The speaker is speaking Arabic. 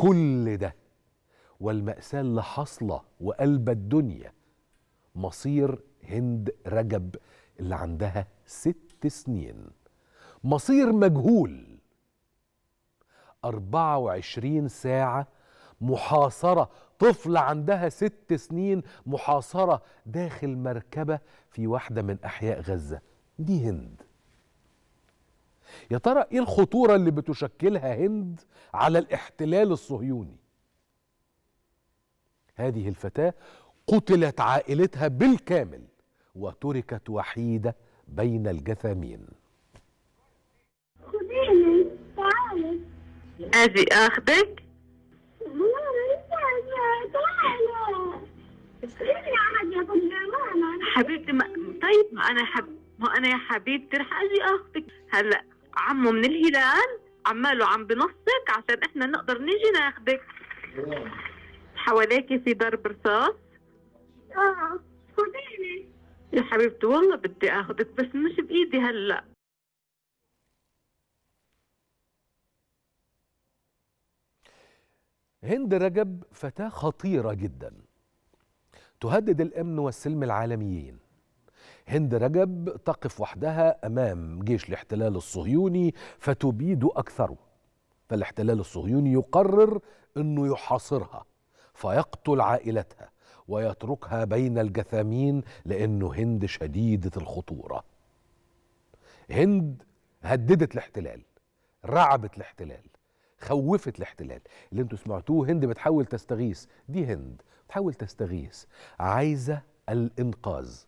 كل ده والمأساة اللي حاصلة وقلب الدنيا مصير هند رجب اللي عندها ست سنين مصير مجهول 24 ساعة محاصرة طفلة عندها ست سنين محاصرة داخل مركبة في واحدة من أحياء غزة دي هند يا ترى ايه الخطوره اللي بتشكلها هند على الاحتلال الصهيوني هذه الفتاه قتلت عائلتها بالكامل وتركت وحيده بين الجثامين خديني تعالي اخدك حبيبتي ما... طيب ما انا حب ما انا يا حبيبتي رح اجي اخذك هلا عمه من الهلال عماله عم بنصك عشان احنا نقدر نيجي ناخدك حواليك في ضرب رصاص اه خديني يا حبيبتي والله بدي اخذك بس مش بايدي هلا هند رجب فتاة خطيرة جدا تهدد الأمن والسلم العالميين هند رجب تقف وحدها أمام جيش الاحتلال الصهيوني فتبيد أكثره فالاحتلال الصهيوني يقرر أنه يحاصرها فيقتل عائلتها ويتركها بين الجثامين لأنه هند شديدة الخطورة هند هددت الاحتلال رعبت الاحتلال خوفت الاحتلال اللي انتوا سمعتوه هند بتحاول تستغيث دي هند بتحاول تستغيث عايزة الإنقاذ